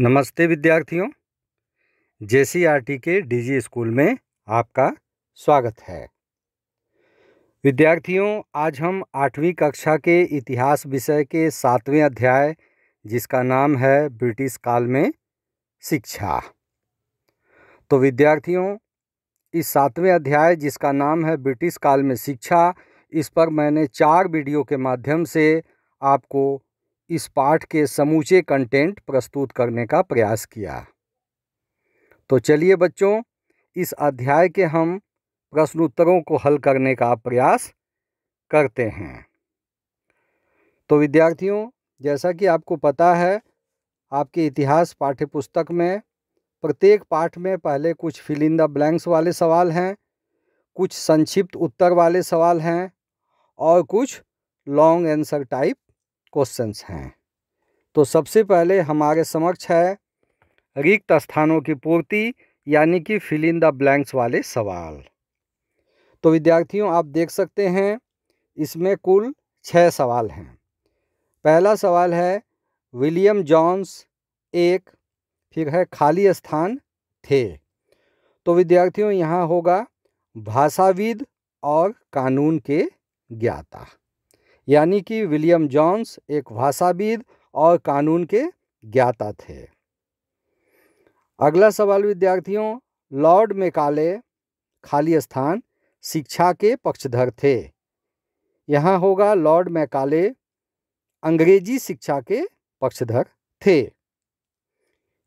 नमस्ते विद्यार्थियों जे के डीजी स्कूल में आपका स्वागत है विद्यार्थियों आज हम आठवीं कक्षा के इतिहास विषय के सातवें अध्याय जिसका नाम है ब्रिटिश काल में शिक्षा तो विद्यार्थियों इस सातवें अध्याय जिसका नाम है ब्रिटिश काल में शिक्षा इस पर मैंने चार वीडियो के माध्यम से आपको इस पाठ के समूचे कंटेंट प्रस्तुत करने का प्रयास किया तो चलिए बच्चों इस अध्याय के हम प्रश्नोत्तरों को हल करने का प्रयास करते हैं तो विद्यार्थियों जैसा कि आपको पता है आपके इतिहास पाठ्यपुस्तक में प्रत्येक पाठ में पहले कुछ फिलिंदा द ब्लैंक्स वाले सवाल हैं कुछ संक्षिप्त उत्तर वाले सवाल हैं और कुछ लॉन्ग आंसर टाइप क्वेश्चंस हैं तो सबसे पहले हमारे समक्ष है रिक्त स्थानों की पूर्ति यानी कि फिल इन द ब्लैंक्स वाले सवाल तो विद्यार्थियों आप देख सकते हैं इसमें कुल छः सवाल हैं पहला सवाल है विलियम जॉन्स एक फिर है खाली स्थान थे तो विद्यार्थियों यहाँ होगा भाषाविद और कानून के ज्ञाता यानी कि विलियम जॉन्स एक भाषाविद और कानून के ज्ञाता थे अगला सवाल विद्यार्थियों लॉर्ड मेकाले खाली स्थान शिक्षा के पक्षधर थे यहाँ होगा लॉर्ड मैकाले अंग्रेजी शिक्षा के पक्षधर थे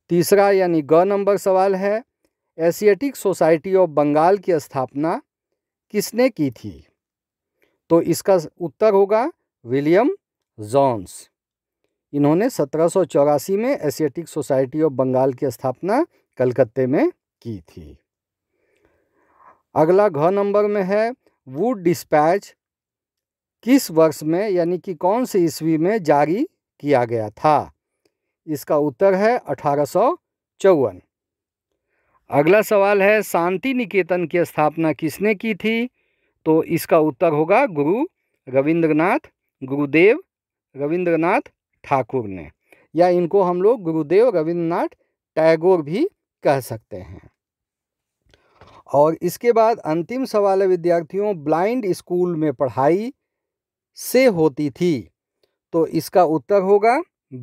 तीसरा यानी ग नंबर सवाल है एशियाटिक सोसाइटी ऑफ बंगाल की स्थापना किसने की थी तो इसका उत्तर होगा विलियम जॉन्स इन्होंने सत्रह में एशियाटिक सोसाइटी ऑफ बंगाल की स्थापना कलकत्ते में की थी अगला घ नंबर में है वुड डिस्पैच किस वर्ष में यानी कि कौन से ईस्वी में जारी किया गया था इसका उत्तर है अठारह अगला सवाल है शांति निकेतन की स्थापना किसने की थी तो इसका उत्तर होगा गुरु रविंद्रनाथ गुरुदेव रविंद्रनाथ ठाकुर ने या इनको हम लोग गुरुदेव रविंद्रनाथ टैगोर भी कह सकते हैं और इसके बाद अंतिम सवाल है विद्यार्थियों ब्लाइंड स्कूल में पढ़ाई से होती थी तो इसका उत्तर होगा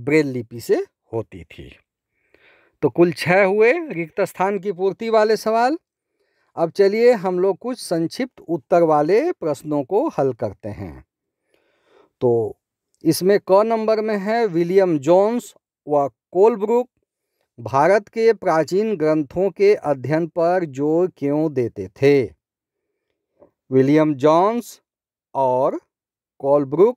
ब्रेल लिपि से होती थी तो कुल छः हुए रिक्त स्थान की पूर्ति वाले सवाल अब चलिए हम लोग कुछ संक्षिप्त उत्तर वाले प्रश्नों को हल करते हैं तो इसमें क नंबर में है विलियम जोन्स व कोलब्रुक भारत के प्राचीन ग्रंथों के अध्ययन पर जोर क्यों देते थे विलियम जॉन्स और कोलब्रुक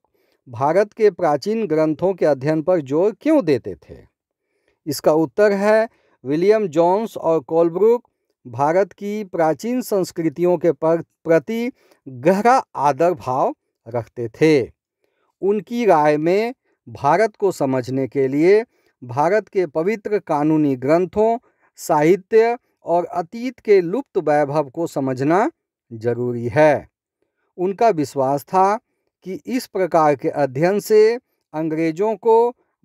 भारत के प्राचीन ग्रंथों के अध्ययन पर जोर क्यों देते थे इसका उत्तर है विलियम जॉन्स और कोलब्रुक भारत की प्राचीन संस्कृतियों के प्रति गहरा आदर भाव रखते थे उनकी राय में भारत को समझने के लिए भारत के पवित्र कानूनी ग्रंथों साहित्य और अतीत के लुप्त वैभव को समझना जरूरी है उनका विश्वास था कि इस प्रकार के अध्ययन से अंग्रेज़ों को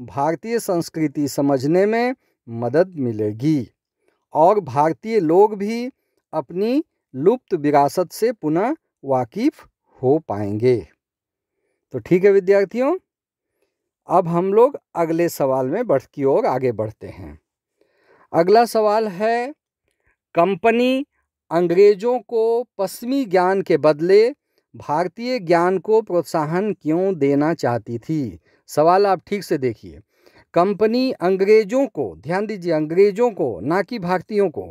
भारतीय संस्कृति समझने में मदद मिलेगी और भारतीय लोग भी अपनी लुप्त विरासत से पुनः वाकिफ हो पाएंगे तो ठीक है विद्यार्थियों अब हम लोग अगले सवाल में बढ़ की ओर आगे बढ़ते हैं अगला सवाल है कंपनी अंग्रेजों को पश्चिमी ज्ञान के बदले भारतीय ज्ञान को प्रोत्साहन क्यों देना चाहती थी सवाल आप ठीक से देखिए कंपनी अंग्रेज़ों को ध्यान दीजिए अंग्रेज़ों को ना कि भारतीयों को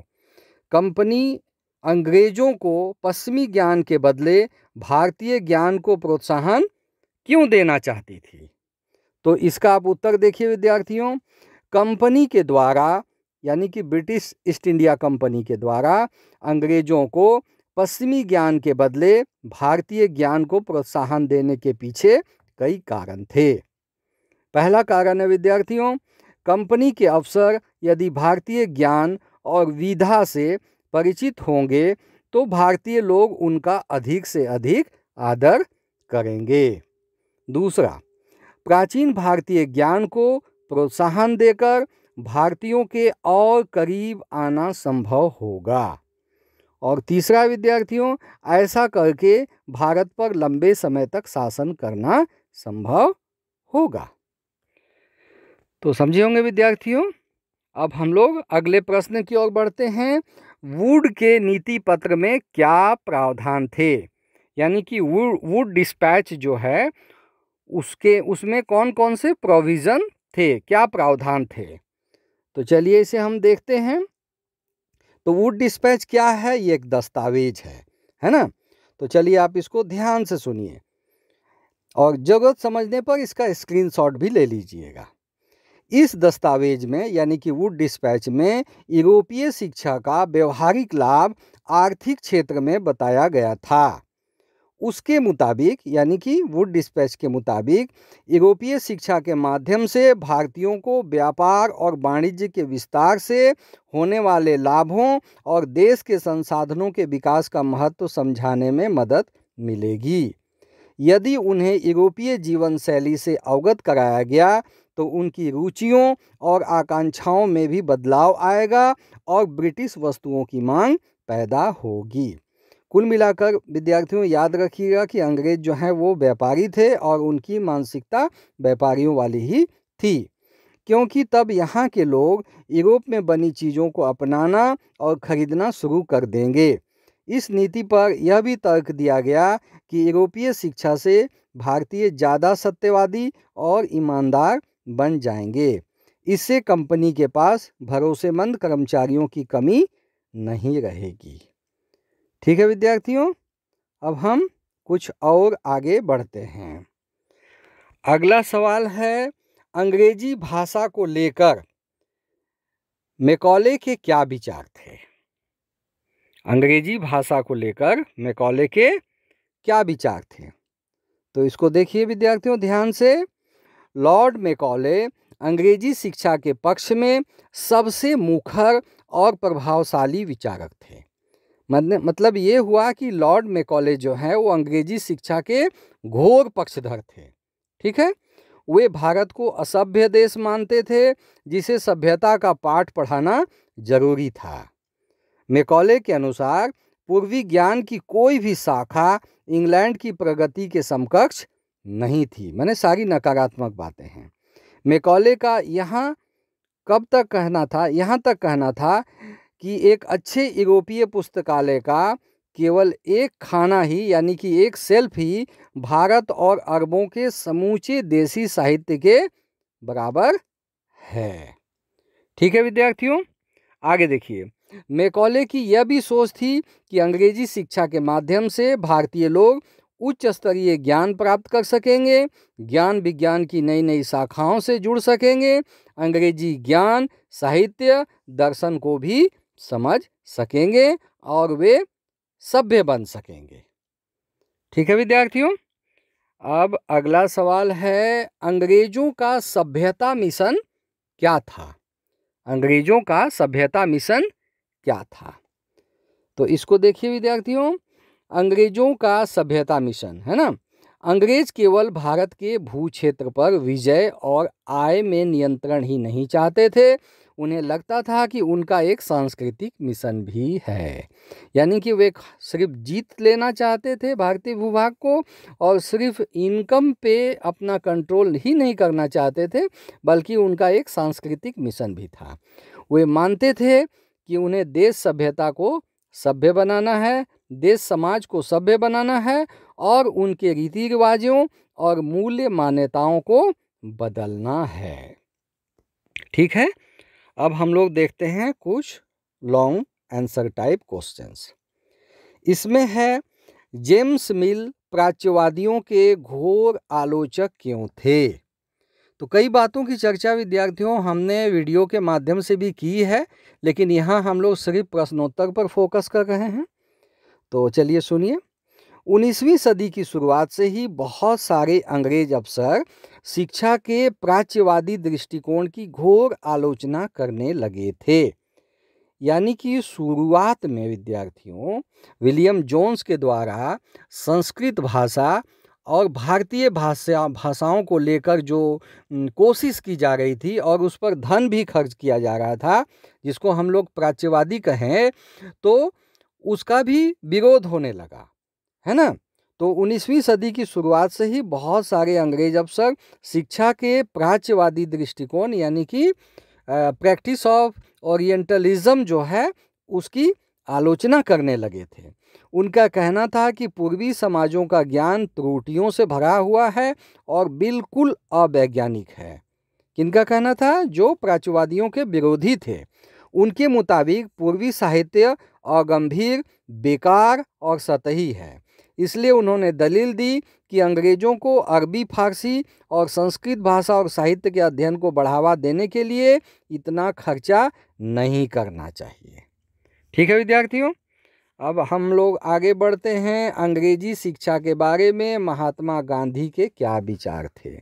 कंपनी अंग्रेज़ों को पश्चिमी ज्ञान के बदले भारतीय ज्ञान को प्रोत्साहन क्यों देना चाहती थी तो इसका आप उत्तर देखिए विद्यार्थियों कंपनी के द्वारा यानी कि ब्रिटिश ईस्ट इंडिया कंपनी के द्वारा अंग्रेज़ों को पश्चिमी ज्ञान के बदले भारतीय ज्ञान को प्रोत्साहन देने के पीछे कई कारण थे पहला कारण है विद्यार्थियों कंपनी के अफसर यदि भारतीय ज्ञान और विधा से परिचित होंगे तो भारतीय लोग उनका अधिक से अधिक आदर करेंगे दूसरा प्राचीन भारतीय ज्ञान को प्रोत्साहन देकर भारतीयों के और करीब आना संभव होगा और तीसरा विद्यार्थियों ऐसा करके भारत पर लंबे समय तक शासन करना संभव होगा तो समझे होंगे विद्यार्थियों अब हम लोग अगले प्रश्न की ओर बढ़ते हैं वुड के नीति पत्र में क्या प्रावधान थे यानी कि वुड डिस्पैच जो है उसके उसमें कौन कौन से प्रोविज़न थे क्या प्रावधान थे तो चलिए इसे हम देखते हैं तो वुड डिस्पैच क्या है ये एक दस्तावेज है है ना तो चलिए आप इसको ध्यान से सुनिए और ज़रूरत समझने पर इसका स्क्रीनशॉट भी ले लीजिएगा इस दस्तावेज में यानी कि वुड डिस्पैच में यूरोपीय शिक्षा का व्यवहारिक लाभ आर्थिक क्षेत्र में बताया गया था उसके मुताबिक यानी कि वुड डिस्पैच के मुताबिक यूरोपीय शिक्षा के माध्यम से भारतीयों को व्यापार और वाणिज्य के विस्तार से होने वाले लाभों और देश के संसाधनों के विकास का महत्व समझाने में मदद मिलेगी यदि उन्हें यूरोपीय जीवन शैली से अवगत कराया गया तो उनकी रुचियों और आकांक्षाओं में भी बदलाव आएगा और ब्रिटिश वस्तुओं की मांग पैदा होगी कुल मिलाकर विद्यार्थियों याद रखिएगा कि अंग्रेज जो हैं वो व्यापारी थे और उनकी मानसिकता व्यापारियों वाली ही थी क्योंकि तब यहाँ के लोग यूरोप में बनी चीज़ों को अपनाना और ख़रीदना शुरू कर देंगे इस नीति पर यह भी तर्क दिया गया कि यूरोपीय शिक्षा से भारतीय ज़्यादा सत्यवादी और ईमानदार बन जाएंगे इससे कंपनी के पास भरोसेमंद कर्मचारियों की कमी नहीं रहेगी ठीक है विद्यार्थियों अब हम कुछ और आगे बढ़ते हैं अगला सवाल है अंग्रेजी भाषा को लेकर मेकौले के क्या विचार थे अंग्रेजी भाषा को लेकर मेकौले के क्या विचार थे तो इसको देखिए विद्यार्थियों ध्यान से लॉर्ड मेकॉले अंग्रेजी शिक्षा के पक्ष में सबसे मुखर और प्रभावशाली विचारक थे मतलब ये हुआ कि लॉर्ड मेकॉले जो है वो अंग्रेजी शिक्षा के घोर पक्षधर थे ठीक है वे भारत को असभ्य देश मानते थे जिसे सभ्यता का पाठ पढ़ाना जरूरी था मेकॉले के अनुसार पूर्वी ज्ञान की कोई भी शाखा इंग्लैंड की प्रगति के समकक्ष नहीं थी मैंने सारी नकारात्मक बातें हैं मेकॉले का यहाँ कब तक कहना था यहाँ तक कहना था कि एक अच्छे यूरोपीय पुस्तकालय का केवल एक खाना ही यानी कि एक सेल्फ ही भारत और अरबों के समूचे देसी साहित्य के बराबर है ठीक है विद्यार्थियों आगे देखिए मेकॉले की यह भी सोच थी कि अंग्रेजी शिक्षा के माध्यम से भारतीय लोग उच्च स्तरीय ज्ञान प्राप्त कर सकेंगे ज्ञान विज्ञान की नई नई शाखाओं से जुड़ सकेंगे अंग्रेजी ज्ञान साहित्य दर्शन को भी समझ सकेंगे और वे सभ्य बन सकेंगे ठीक है विद्यार्थियों अब अगला सवाल है अंग्रेजों का सभ्यता मिशन क्या था अंग्रेजों का सभ्यता मिशन क्या था तो इसको देखिए विद्यार्थियों अंग्रेजों का सभ्यता मिशन है ना अंग्रेज केवल भारत के भू क्षेत्र पर विजय और आय में नियंत्रण ही नहीं चाहते थे उन्हें लगता था कि उनका एक सांस्कृतिक मिशन भी है यानी कि वे सिर्फ जीत लेना चाहते थे भारतीय भूभाग को और सिर्फ इनकम पे अपना कंट्रोल ही नहीं करना चाहते थे बल्कि उनका एक सांस्कृतिक मिशन भी था वे मानते थे कि उन्हें देश सभ्यता को सभ्य बनाना है देश समाज को सभ्य बनाना है और उनके रीति रिवाजों और मूल्य मान्यताओं को बदलना है ठीक है अब हम लोग देखते हैं कुछ लॉन्ग आंसर टाइप क्वेश्चंस इसमें है जेम्स मिल प्राच्यवादियों के घोर आलोचक क्यों थे तो कई बातों की चर्चा विद्यार्थियों हमने वीडियो के माध्यम से भी की है लेकिन यहाँ हम लोग सिर्फ प्रश्नोत्तर पर फोकस कर रहे हैं तो चलिए सुनिए 19वीं सदी की शुरुआत से ही बहुत सारे अंग्रेज अफसर शिक्षा के प्राच्यवादी दृष्टिकोण की घोर आलोचना करने लगे थे यानी कि शुरुआत में विद्यार्थियों विलियम जोन्स के द्वारा संस्कृत भाषा और भारतीय भाषा भाषाओं को लेकर जो कोशिश की जा रही थी और उस पर धन भी खर्च किया जा रहा था जिसको हम लोग प्राच्यवादी कहें तो उसका भी विरोध होने लगा है ना तो 19वीं सदी की शुरुआत से ही बहुत सारे अंग्रेज अफसर शिक्षा के प्राच्यवादी दृष्टिकोण यानी कि प्रैक्टिस ऑफ ओरिएंटलिज्म जो है उसकी आलोचना करने लगे थे उनका कहना था कि पूर्वी समाजों का ज्ञान त्रुटियों से भरा हुआ है और बिल्कुल अवैज्ञानिक है किनका कहना था जो प्राच्यवादियों के विरोधी थे उनके मुताबिक पूर्वी साहित्य अगंभीर बेकार और सतही है इसलिए उन्होंने दलील दी कि अंग्रेज़ों को अरबी फारसी और संस्कृत भाषा और साहित्य के अध्ययन को बढ़ावा देने के लिए इतना खर्चा नहीं करना चाहिए ठीक है विद्यार्थियों अब हम लोग आगे बढ़ते हैं अंग्रेजी शिक्षा के बारे में महात्मा गांधी के क्या विचार थे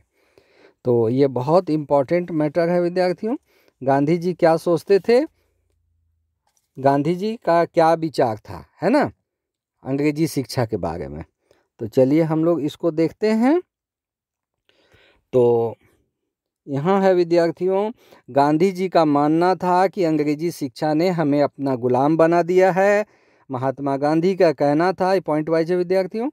तो ये बहुत इम्पॉर्टेंट मैटर है विद्यार्थियों गांधी जी क्या सोचते थे गांधी जी का क्या विचार था है ना अंग्रेजी शिक्षा के बारे में तो चलिए हम लोग इसको देखते हैं तो यहाँ है विद्यार्थियों गांधी जी का मानना था कि अंग्रेजी शिक्षा ने हमें अपना गुलाम बना दिया है महात्मा गांधी का कहना था ये पॉइंट वाइज है विद्यार्थियों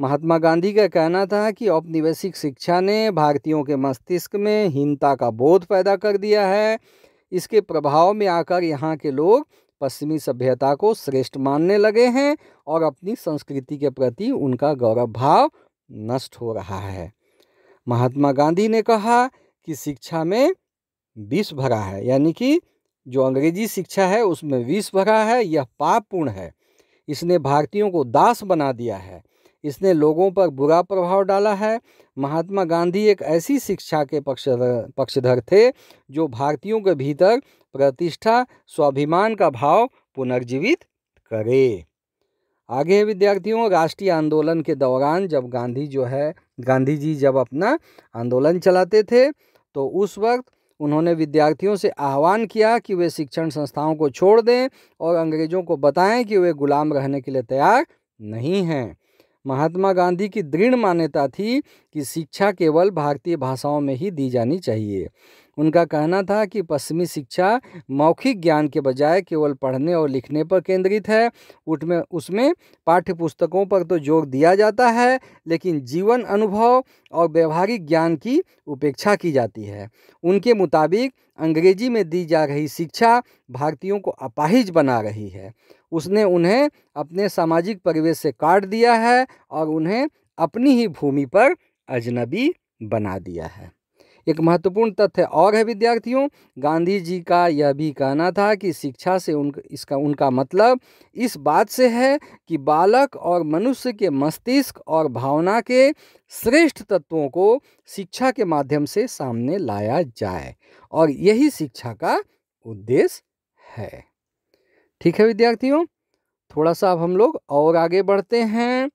महात्मा गांधी का कहना था कि औपनिवेशिक शिक्षा ने भारतीयों के मस्तिष्क में हीनता का बोध पैदा कर दिया है इसके प्रभाव में आकर यहाँ के लोग पश्चिमी सभ्यता को श्रेष्ठ मानने लगे हैं और अपनी संस्कृति के प्रति उनका गौरव भाव नष्ट हो रहा है महात्मा गांधी ने कहा कि शिक्षा में विष भरा है यानी कि जो अंग्रेजी शिक्षा है उसमें विष भरा है यह पापपूर्ण है इसने भारतीयों को दास बना दिया है इसने लोगों पर बुरा प्रभाव डाला है महात्मा गांधी एक ऐसी शिक्षा के पक्षधर पक्षधर थे जो भारतीयों के भीतर प्रतिष्ठा स्वाभिमान का भाव पुनर्जीवित करे आगे विद्यार्थियों राष्ट्रीय आंदोलन के दौरान जब गांधी जो है गांधी जी जब अपना आंदोलन चलाते थे तो उस वक्त उन्होंने विद्यार्थियों से आह्वान किया कि वे शिक्षण संस्थाओं को छोड़ दें और अंग्रेज़ों को बताएं कि वे गुलाम रहने के लिए तैयार नहीं हैं महात्मा गांधी की दृढ़ मान्यता थी कि शिक्षा केवल भारतीय भाषाओं में ही दी जानी चाहिए उनका कहना था कि पश्चिमी शिक्षा मौखिक ज्ञान के बजाय केवल पढ़ने और लिखने पर केंद्रित है उसमें उसमें पाठ्य पुस्तकों पर तो जोर दिया जाता है लेकिन जीवन अनुभव और व्यवहारिक ज्ञान की उपेक्षा की जाती है उनके मुताबिक अंग्रेजी में दी जा रही शिक्षा भारतीयों को अपाहिज बना रही है उसने उन्हें अपने सामाजिक परिवेश से काट दिया है और उन्हें अपनी ही भूमि पर अजनबी बना दिया है एक महत्वपूर्ण तथ्य और है विद्यार्थियों गांधी जी का यह भी कहना था कि शिक्षा से उन इसका उनका मतलब इस बात से है कि बालक और मनुष्य के मस्तिष्क और भावना के श्रेष्ठ तत्वों को शिक्षा के माध्यम से सामने लाया जाए और यही शिक्षा का उद्देश्य है ठीक है विद्यार्थियों थोड़ा सा अब हम लोग और आगे बढ़ते हैं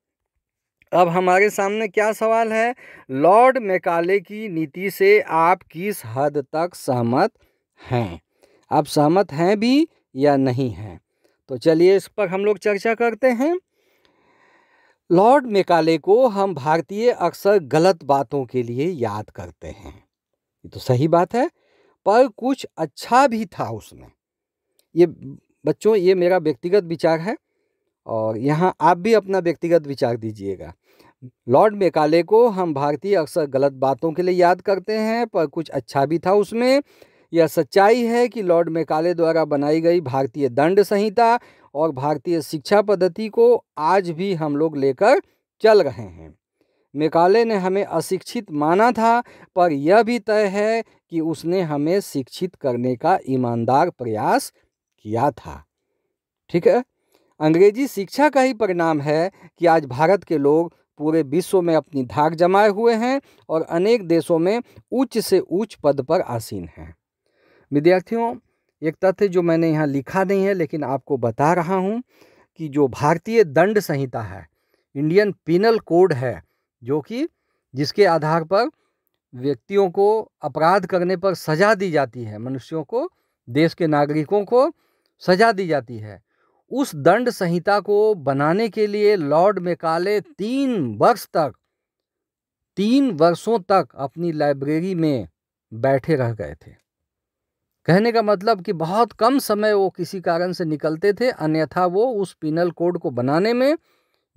अब हमारे सामने क्या सवाल है लॉर्ड मेकाले की नीति से आप किस हद तक सहमत हैं आप सहमत हैं भी या नहीं हैं तो चलिए इस पर हम लोग चर्चा करते हैं लॉर्ड मेकाले को हम भारतीय अक्सर गलत बातों के लिए याद करते हैं ये तो सही बात है पर कुछ अच्छा भी था उसमें ये बच्चों ये मेरा व्यक्तिगत विचार है और यहाँ आप भी अपना व्यक्तिगत विचार दीजिएगा लॉर्ड मेकाले को हम भारतीय अक्सर गलत बातों के लिए याद करते हैं पर कुछ अच्छा भी था उसमें यह सच्चाई है कि लॉर्ड मेकाले द्वारा बनाई गई भारतीय दंड संहिता और भारतीय शिक्षा पद्धति को आज भी हम लोग लेकर चल रहे हैं मेकाले ने हमें अशिक्षित माना था पर यह भी तय है कि उसने हमें शिक्षित करने का ईमानदार प्रयास किया था ठीक है अंग्रेजी शिक्षा का ही परिणाम है कि आज भारत के लोग पूरे विश्व में अपनी धाक जमाए हुए हैं और अनेक देशों में उच्च से उच्च पद पर आसीन हैं विद्यार्थियों एक तथ्य जो मैंने यहाँ लिखा नहीं है लेकिन आपको बता रहा हूँ कि जो भारतीय दंड संहिता है इंडियन पिनल कोड है जो कि जिसके आधार पर व्यक्तियों को अपराध करने पर सज़ा दी जाती है मनुष्यों को देश के नागरिकों को सज़ा दी जाती है उस दंड संहिता को बनाने के लिए लॉर्ड मेकाले तीन वर्ष तक तीन वर्षों तक अपनी लाइब्रेरी में बैठे रह गए थे कहने का मतलब कि बहुत कम समय वो किसी कारण से निकलते थे अन्यथा वो उस पिनल कोड को बनाने में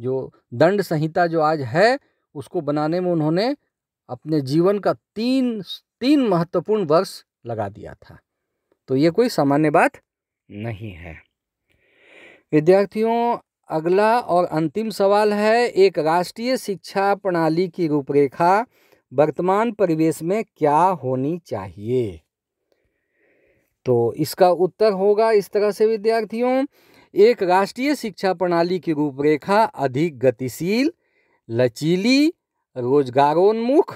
जो दंड संहिता जो आज है उसको बनाने में उन्होंने अपने जीवन का तीन तीन महत्वपूर्ण वर्ष लगा दिया था तो ये कोई सामान्य बात नहीं है विद्यार्थियों अगला और अंतिम सवाल है एक राष्ट्रीय शिक्षा प्रणाली की रूपरेखा वर्तमान परिवेश में क्या होनी चाहिए तो इसका उत्तर होगा इस तरह से विद्यार्थियों एक राष्ट्रीय शिक्षा प्रणाली की रूपरेखा अधिक गतिशील लचीली रोजगारोन्मुख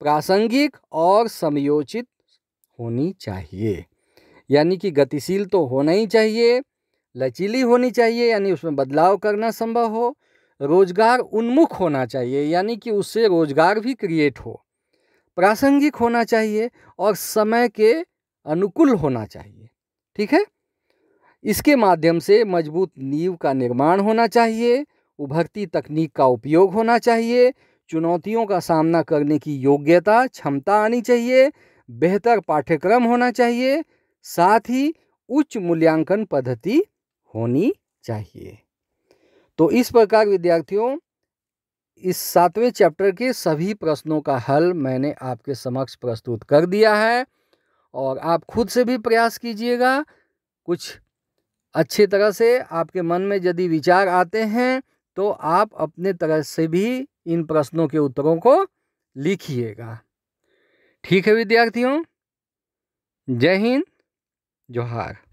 प्रासंगिक और समयोचित होनी चाहिए यानी कि गतिशील तो होना ही चाहिए लचीली होनी चाहिए यानी उसमें बदलाव करना संभव हो रोजगार उन्मुख होना चाहिए यानी कि उससे रोजगार भी क्रिएट हो प्रासंगिक होना चाहिए और समय के अनुकूल होना चाहिए ठीक है इसके माध्यम से मजबूत नींव का निर्माण होना चाहिए उभरती तकनीक का उपयोग होना चाहिए चुनौतियों का सामना करने की योग्यता क्षमता आनी चाहिए बेहतर पाठ्यक्रम होना चाहिए साथ ही उच्च मूल्यांकन पद्धति होनी चाहिए तो इस प्रकार विद्यार्थियों इस सातवें चैप्टर के सभी प्रश्नों का हल मैंने आपके समक्ष प्रस्तुत कर दिया है और आप खुद से भी प्रयास कीजिएगा कुछ अच्छी तरह से आपके मन में यदि विचार आते हैं तो आप अपने तरह से भी इन प्रश्नों के उत्तरों को लिखिएगा ठीक है विद्यार्थियों जय हिंद जोहार